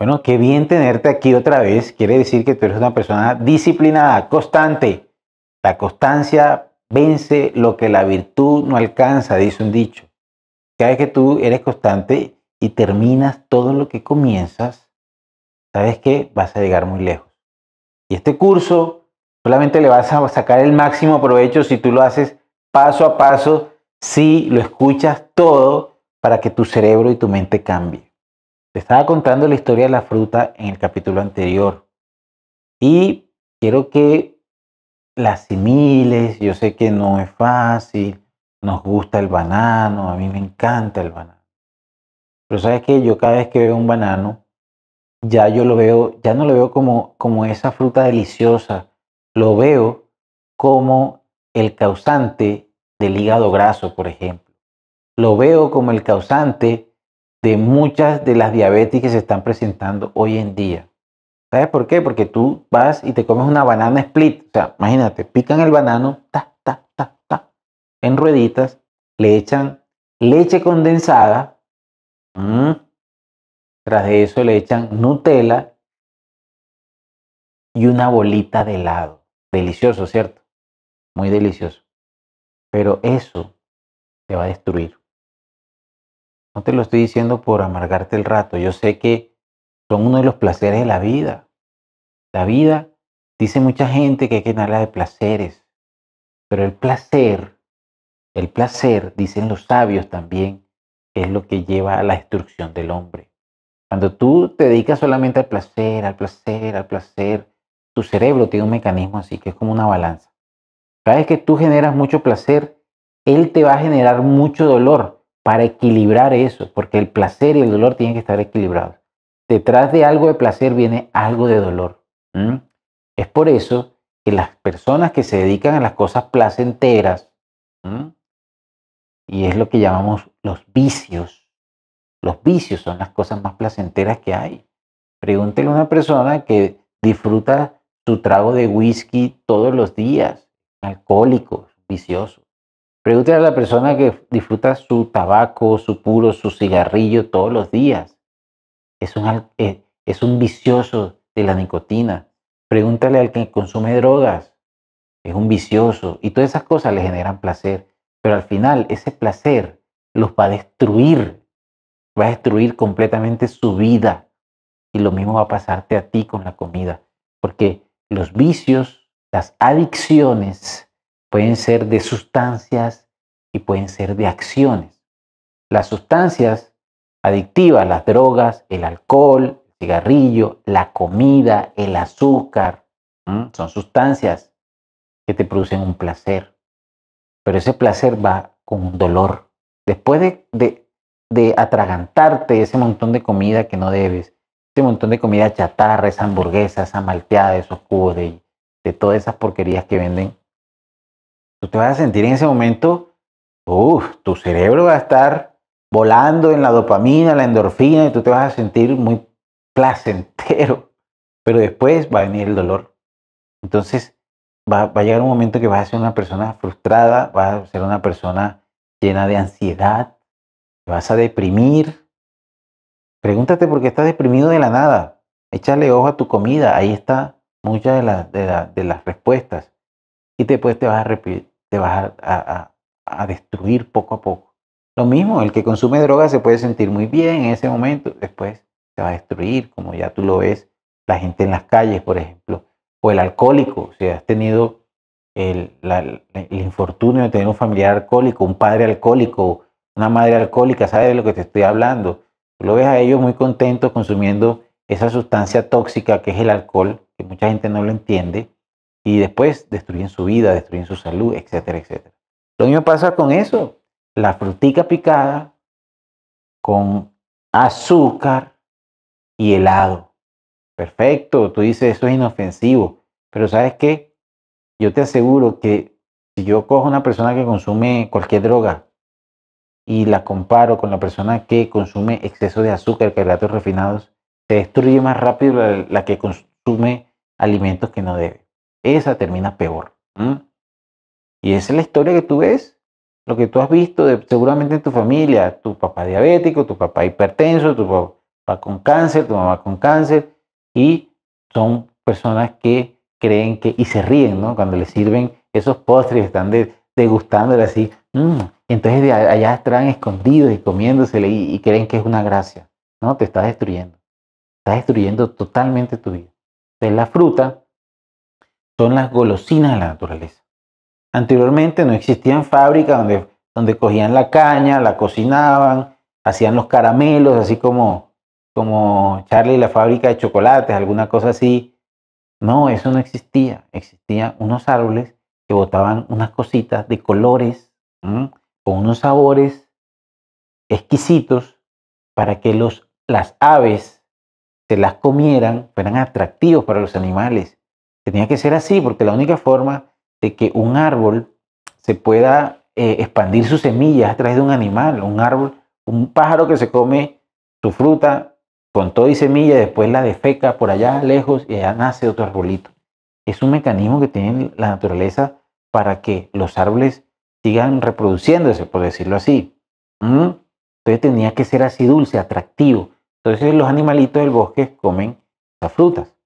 Bueno, qué bien tenerte aquí otra vez. Quiere decir que tú eres una persona disciplinada, constante. La constancia vence lo que la virtud no alcanza, dice un dicho. Cada vez que tú eres constante y terminas todo lo que comienzas, sabes que vas a llegar muy lejos. Y este curso solamente le vas a sacar el máximo provecho si tú lo haces paso a paso, si lo escuchas todo para que tu cerebro y tu mente cambien. Te estaba contando la historia de la fruta en el capítulo anterior y quiero que la similes. Yo sé que no es fácil, nos gusta el banano, a mí me encanta el banano. Pero sabes que yo cada vez que veo un banano, ya yo lo veo, ya no lo veo como, como esa fruta deliciosa, lo veo como el causante del hígado graso, por ejemplo. Lo veo como el causante de muchas de las diabetes que se están presentando hoy en día. ¿Sabes por qué? Porque tú vas y te comes una banana split. O sea, imagínate, pican el banano, ta, ta, ta, ta, en rueditas, le echan leche condensada, tras de eso le echan Nutella y una bolita de helado. Delicioso, ¿cierto? Muy delicioso. Pero eso te va a destruir. No te lo estoy diciendo por amargarte el rato. Yo sé que son uno de los placeres de la vida. La vida, dice mucha gente que hay que hablar de placeres. Pero el placer, el placer, dicen los sabios también, es lo que lleva a la destrucción del hombre. Cuando tú te dedicas solamente al placer, al placer, al placer, tu cerebro tiene un mecanismo así que es como una balanza. Cada vez que tú generas mucho placer, él te va a generar mucho dolor para equilibrar eso, porque el placer y el dolor tienen que estar equilibrados. Detrás de algo de placer viene algo de dolor. Es por eso que las personas que se dedican a las cosas placenteras, y es lo que llamamos los vicios, los vicios son las cosas más placenteras que hay. Pregúntele a una persona que disfruta su trago de whisky todos los días, alcohólico, vicioso. Pregúntale a la persona que disfruta su tabaco, su puro, su cigarrillo todos los días. Es un, eh, es un vicioso de la nicotina. Pregúntale al que consume drogas. Es un vicioso. Y todas esas cosas le generan placer. Pero al final ese placer los va a destruir. Va a destruir completamente su vida. Y lo mismo va a pasarte a ti con la comida. Porque los vicios, las adicciones, Pueden ser de sustancias y pueden ser de acciones. Las sustancias adictivas, las drogas, el alcohol, el cigarrillo, la comida, el azúcar, son sustancias que te producen un placer. Pero ese placer va con un dolor. Después de, atragantarte ese montón de comida que no debes, ese montón de comida chatarra, esa hamburguesa, esa malteada, esos cubos de, de todas esas porquerías que venden tú te vas a sentir en ese momento, uff, tu cerebro va a estar volando en la dopamina, la endorfina, y tú te vas a sentir muy placentero, pero después va a venir el dolor. Entonces va, a llegar un momento que vas a ser una persona frustrada, vas a ser una persona llena de ansiedad, vas a deprimir. Pregúntate por qué estás deprimido de la nada. Échale ojo a tu comida, ahí está muchas de, de, las respuestas y después te vas a repetir te vas a, destruir poco a poco. Lo mismo, el que consume droga se puede sentir muy bien en ese momento, después se va a destruir, como ya tú lo ves, la gente en las calles, por ejemplo, o el alcohólico, si has tenido el, el, infortunio de tener un familiar alcohólico, un padre alcohólico, una madre alcohólica, ¿sabes de lo que te estoy hablando? Tú lo ves a ellos muy contentos consumiendo esa sustancia tóxica que es el alcohol, que mucha gente no lo entiende, y después destruyen su vida, destruyen su salud, etcétera, etcétera. Lo mismo pasa con eso. La frutica picada con azúcar y helado. Perfecto, tú dices eso es inofensivo, pero ¿sabes qué? Yo te aseguro que si yo cojo una persona que consume cualquier droga y la comparo con la persona que consume exceso de azúcar, carbohidratos refinados, se destruye más rápido la que consume alimentos que no debe. Esa termina peor. Y esa es la historia que tú ves, lo que tú has visto de, seguramente en tu familia, tu papá diabético, tu papá hipertenso, tu papá con cáncer, tu mamá con cáncer, y son personas que creen que, y se ríen, ¿no? Cuando les sirven esos postres, están de, degustándole así, mm, entonces allá están escondidos y comiéndosele y, y creen que es una gracia. No, te está destruyendo. está destruyendo totalmente tu vida. Entonces la fruta son las golosinas de la naturaleza. Anteriormente no existían fábricas donde, donde cogían la caña, la cocinaban, hacían los caramelos, así como, como Charlie la fábrica de chocolates, alguna cosa así. No, eso no existía. Existían unos árboles que botaban unas cositas de colores, con unos sabores exquisitos para que los, las aves se las comieran, fueran atractivos para los animales. Tenía que ser así porque la única forma de que un árbol se pueda eh, expandir sus semillas a través de un animal, un árbol, un pájaro que se come su fruta con todo y semilla, después la defeca por allá lejos y allá nace otro arbolito. Es un mecanismo que tiene la naturaleza para que los árboles sigan reproduciéndose, por decirlo así. ¿Mm? Entonces tenía que ser así dulce, atractivo. Entonces los animalitos del bosque comen las frutas.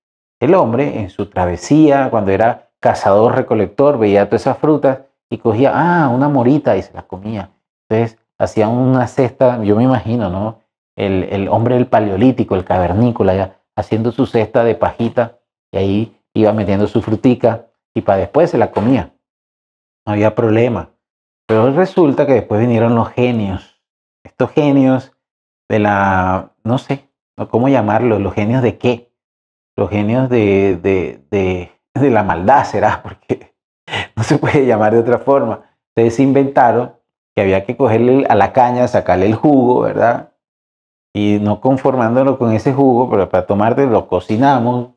El hombre, en su travesía, cuando era cazador-recolector, veía todas esas frutas y cogía, ah, una morita y se las comía. Entonces, hacía una cesta, yo me imagino, ¿no? El, hombre del paleolítico, el cavernícola, haciendo su cesta de pajita y ahí iba metiendo su frutica y para después se la comía. No había problema. Pero resulta que después vinieron los genios. Estos genios de la, no sé, ¿cómo llamarlos? ¿Los genios de qué? los genios de, la maldad, será, porque no se puede llamar de otra forma. Ustedes inventaron que había que cogerle a la caña, sacarle el jugo, ¿verdad? Y no conformándolo con ese jugo, pero para tomarte lo cocinamos,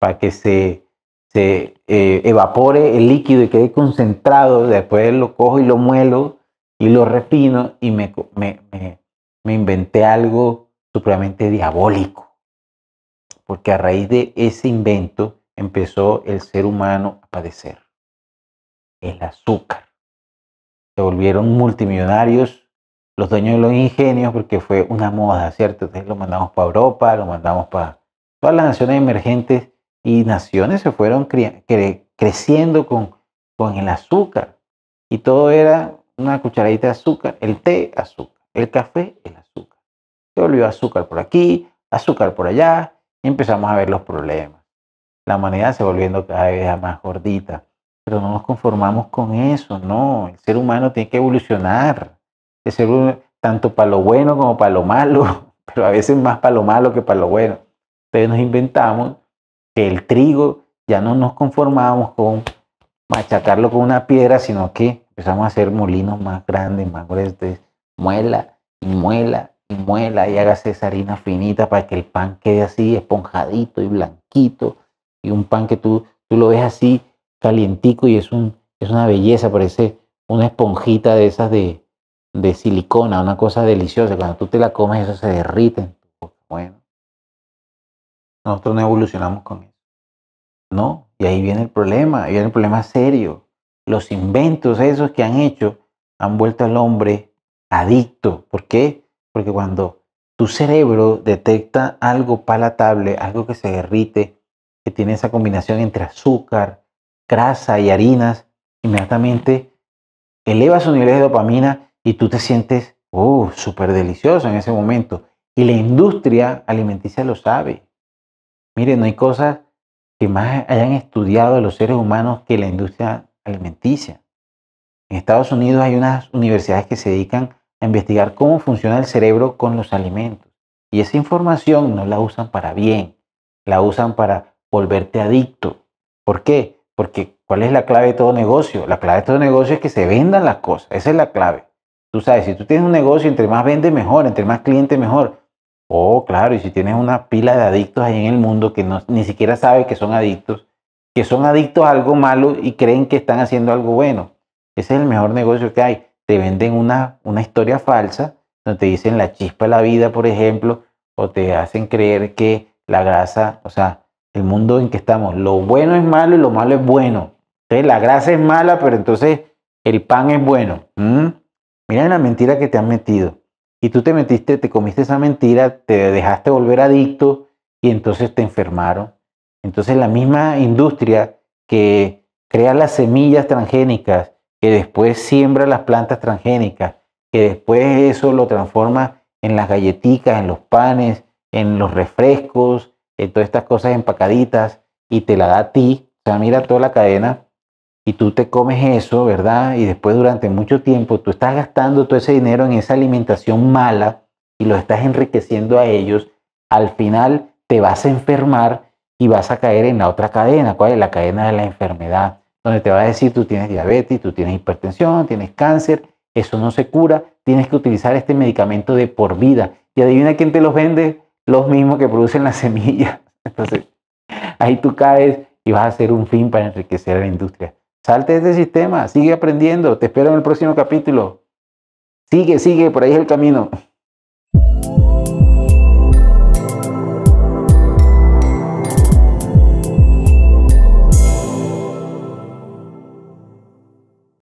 para que se, se eh, evapore el líquido y quede concentrado. Después lo cojo y lo muelo y lo refino y me, me inventé algo supremamente diabólico porque a raíz de ese invento empezó el ser humano a padecer. El azúcar. Se volvieron multimillonarios los dueños de los ingenios porque fue una moda, ¿cierto? Entonces lo mandamos para Europa, lo mandamos para todas las naciones emergentes y naciones se fueron creciendo con, con el azúcar. Y todo era una cucharadita de azúcar, el té, azúcar, el café, el azúcar. Se volvió azúcar por aquí, azúcar por allá, y empezamos a ver los problemas. La humanidad se volviendo cada vez más gordita. Pero no nos conformamos con eso, no. El ser humano tiene que evolucionar. ser tanto para lo bueno como para lo malo, pero a veces más para lo malo que para lo bueno. Entonces nos inventamos que el trigo ya no nos conformamos con machacarlo con una piedra, sino que empezamos a hacer molinos más grandes, más gruesos, muela y muela muela y haga esa harina finita para que el pan quede así esponjadito y blanquito y un pan que tú, tú lo ves así calientico y es, un, es una belleza, parece una esponjita de esas de, de silicona, una cosa deliciosa. Cuando tú te la comes eso se derrite. Bueno, nosotros no evolucionamos con eso. No, y ahí viene el problema, ahí viene el problema serio. Los inventos esos que han hecho han vuelto al hombre adicto. ¿Por qué? Porque cuando tu cerebro detecta algo palatable, algo que se derrite, que tiene esa combinación entre azúcar, grasa y harinas, inmediatamente eleva su nivel de dopamina y tú te sientes oh, súper delicioso en ese momento. Y la industria alimenticia lo sabe. Miren, no hay cosas que más hayan estudiado los seres humanos que la industria alimenticia. En Estados Unidos hay unas universidades que se dedican investigar cómo funciona el cerebro con los alimentos. Y esa información no la usan para bien, la usan para volverte adicto. ¿Por qué? Porque ¿cuál es la clave de todo negocio? La clave de todo negocio es que se vendan las cosas, esa es la clave. Tú sabes, si tú tienes un negocio, entre más vende mejor, entre más clientes mejor. Oh, claro, y si tienes una pila de adictos ahí en el mundo que no, ni siquiera sabe que son adictos, que son adictos a algo malo y creen que están haciendo algo bueno. Ese es el mejor negocio que hay te venden una, una historia falsa, donde te dicen la chispa de la vida, por ejemplo, o te hacen creer que la grasa, o sea, el mundo en que estamos, lo bueno es malo y lo malo es bueno. la grasa es mala, pero entonces el pan es bueno. ¿Mm? Mira la mentira que te han metido. Y tú te metiste, te comiste esa mentira, te dejaste volver adicto y entonces te enfermaron. Entonces la misma industria que crea las semillas transgénicas que después siembra las plantas transgénicas, que después eso lo transforma en las galletitas, en los panes, en los refrescos, en todas estas cosas empacaditas y te la da a ti. O sea, mira toda la cadena y tú te comes eso, ¿verdad? Y después durante mucho tiempo tú estás gastando todo ese dinero en esa alimentación mala y lo estás enriqueciendo a ellos. Al final te vas a enfermar y vas a caer en la otra cadena. ¿Cuál es la cadena de la enfermedad? donde te va a decir tú tienes diabetes, tú tienes hipertensión, tienes cáncer, eso no se cura, tienes que utilizar este medicamento de por vida. Y adivina quién te los vende, los mismos que producen las semillas. Entonces, ahí tú caes y vas a hacer un fin para enriquecer a la industria. Salte de este sistema, sigue aprendiendo, te espero en el próximo capítulo. Sigue, sigue, por ahí es el camino.